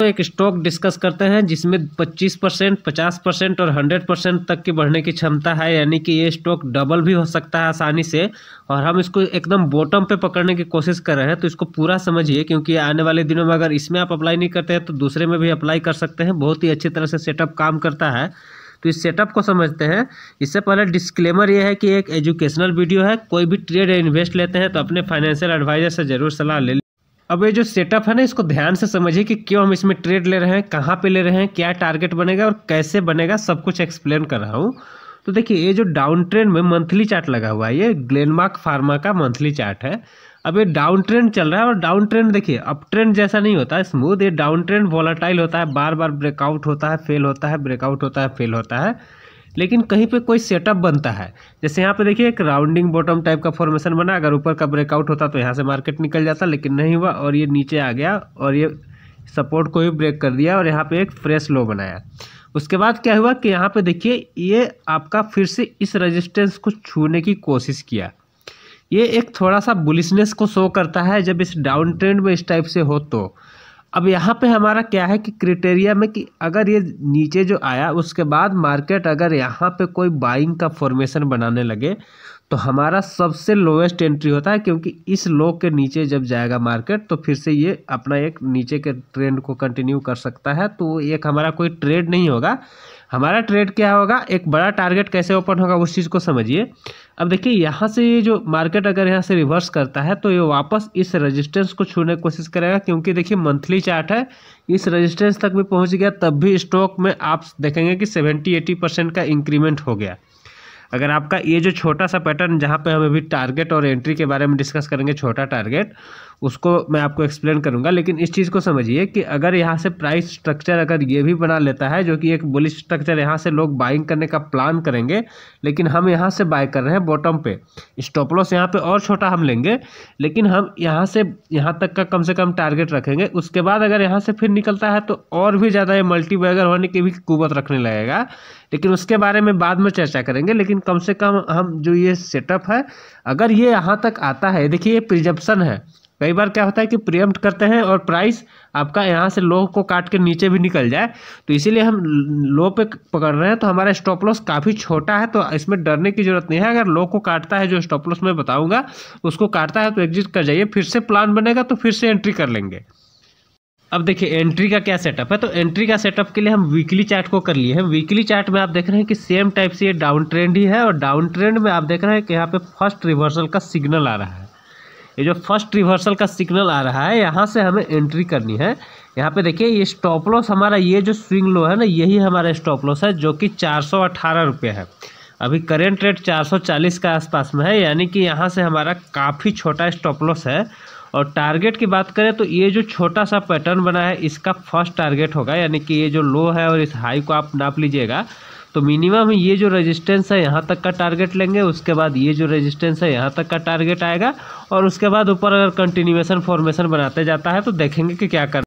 दोस्तों एक stock discuss करते हैं जिसमें 25 परसेंट पचास परसेंट और 100 परसेंट तक की बढ़ने की क्षमता है यानी कि ये स्टॉक डबल भी हो सकता है आसानी से और हम इसको एकदम बॉटम पे पकड़ने की कोशिश कर रहे हैं तो इसको पूरा समझिए क्योंकि आने वाले दिनों में अगर इसमें आप अप्लाई नहीं करते हैं तो दूसरे में भी अप्लाई कर सकते हैं बहुत ही अच्छी तरह से सेटअप काम करता है तो इस सेटअप को समझते हैं इससे पहले डिस्क्लेमर यह है कि एक एजुकेशनल वीडियो है कोई भी ट्रेड इन्वेस्ट लेते हैं तो अपने फाइनेंशियल एडवाइजर से जरूर सलाह ले अब ये जो सेटअप है ना इसको ध्यान से समझिए कि क्यों हम इसमें ट्रेड ले रहे हैं कहाँ पे ले रहे हैं क्या टारगेट बनेगा और कैसे बनेगा सब कुछ एक्सप्लेन कर रहा हूँ तो देखिए ये जो डाउन ट्रेंड में मंथली चार्ट लगा हुआ है ये ग्लेनमार्क फार्मा का मंथली चार्ट है अब ये डाउन ट्रेंड चल रहा है और डाउन ट्रेंड देखिए अप ट्रेंड जैसा नहीं होता है स्मूथ ये डाउन ट्रेंड वॉलाटाइल होता है बार बार ब्रेकआउट होता है फेल होता है ब्रेकआउट होता है फेल होता है लेकिन कहीं पे कोई सेटअप बनता है जैसे यहाँ पे देखिए एक राउंडिंग बॉटम टाइप का फॉर्मेशन बना अगर ऊपर का ब्रेकआउट होता तो यहाँ से मार्केट निकल जाता लेकिन नहीं हुआ और ये नीचे आ गया और ये सपोर्ट को भी ब्रेक कर दिया और यहाँ पे एक फ्रेश लो बनाया उसके बाद क्या हुआ कि यहाँ पर देखिए ये आपका फिर से इस रजिस्टेंस को छूने की कोशिश किया ये एक थोड़ा सा बुलिशनेस को शो करता है जब इस डाउन ट्रेंड में इस टाइप से हो तो अब यहाँ पे हमारा क्या है कि क्रिटेरिया में कि अगर ये नीचे जो आया उसके बाद मार्केट अगर यहाँ पे कोई बाइंग का फॉर्मेशन बनाने लगे तो हमारा सबसे लोवेस्ट एंट्री होता है क्योंकि इस लो के नीचे जब जाएगा मार्केट तो फिर से ये अपना एक नीचे के ट्रेंड को कंटिन्यू कर सकता है तो एक हमारा कोई ट्रेड नहीं होगा हमारा ट्रेड क्या होगा एक बड़ा टारगेट कैसे ओपन होगा उस चीज़ को समझिए अब देखिए यहाँ से ये जो मार्केट अगर यहाँ से रिवर्स करता है तो ये वापस इस रजिस्टेंस को छूने की कोशिश करेगा क्योंकि देखिए मंथली चार्ट है इस रजिस्टेंस तक भी पहुँच गया तब भी स्टॉक में आप देखेंगे कि सेवेंटी एटी परसेंट का इंक्रीमेंट हो गया अगर आपका ये जो छोटा सा पैटर्न जहाँ पे हम अभी टारगेट और एंट्री के बारे में डिस्कस करेंगे छोटा टारगेट उसको मैं आपको एक्सप्लेन करूँगा लेकिन इस चीज़ को समझिए कि अगर यहाँ से प्राइस स्ट्रक्चर अगर ये भी बना लेता है जो कि एक बुलिश स्ट्रक्चर यहाँ से लोग बाइंग करने का प्लान करेंगे लेकिन हम यहाँ से बाय कर रहे हैं बॉटम पे स्टॉपलॉस यहाँ पर और छोटा हम लेंगे लेकिन हम यहाँ से यहाँ तक का कम से कम टारगेट रखेंगे उसके बाद अगर यहाँ से फिर निकलता है तो और भी ज़्यादा ये मल्टी बैगर होने की भी कुवत रखने लगेगा लेकिन उसके बारे में बाद में चर्चा करेंगे लेकिन लेकिन कम से कम हम जो ये सेटअप है अगर ये यहाँ तक आता है देखिए ये प्रिजप्सन है कई बार क्या होता है कि प्रियम्प्ट करते हैं और प्राइस आपका यहाँ से लो को काट के नीचे भी निकल जाए तो इसीलिए हम लो पे पकड़ रहे हैं तो हमारा स्टॉप लॉस काफ़ी छोटा है तो इसमें डरने की जरूरत नहीं है अगर लो को काटता है जो स्टॉप लॉस मैं बताऊँगा उसको काटता है तो एग्जिट कर जाइए फिर से प्लान बनेगा तो फिर से एंट्री कर लेंगे अब देखिए एंट्री का क्या सेटअप है तो एंट्री का सेटअप के लिए हम वीकली चार्ट को कर लिए हैं वीकली चार्ट में आप देख रहे हैं कि सेम टाइप से ये डाउन ट्रेंड ही है और डाउन ट्रेंड में आप देख रहे हैं कि यहाँ पे फर्स्ट रिवर्सल का सिग्नल आ रहा है ये जो फर्स्ट रिवर्सल का सिग्नल आ रहा है यहाँ से हमें एंट्री करनी है यहाँ पर देखिए ये स्टॉप लॉस हमारा ये जो स्विंग लो है ना यही हमारा स्टॉप लॉस है जो कि चार है अभी करेंट रेट 440 के आसपास में है यानी कि यहाँ से हमारा काफ़ी छोटा स्टॉप लॉस है और टारगेट की बात करें तो ये जो छोटा सा पैटर्न बना है इसका फर्स्ट टारगेट होगा यानी कि ये जो लो है और इस हाई को आप नाप लीजिएगा तो मिनिमम ये जो रेजिस्टेंस है यहाँ तक का टारगेट लेंगे उसके बाद ये जो रेजिस्टेंस है यहाँ तक का टारगेट आएगा और उसके बाद ऊपर अगर कंटिन्यूएशन फॉर्मेशन बनाते जाता है तो देखेंगे कि क्या कर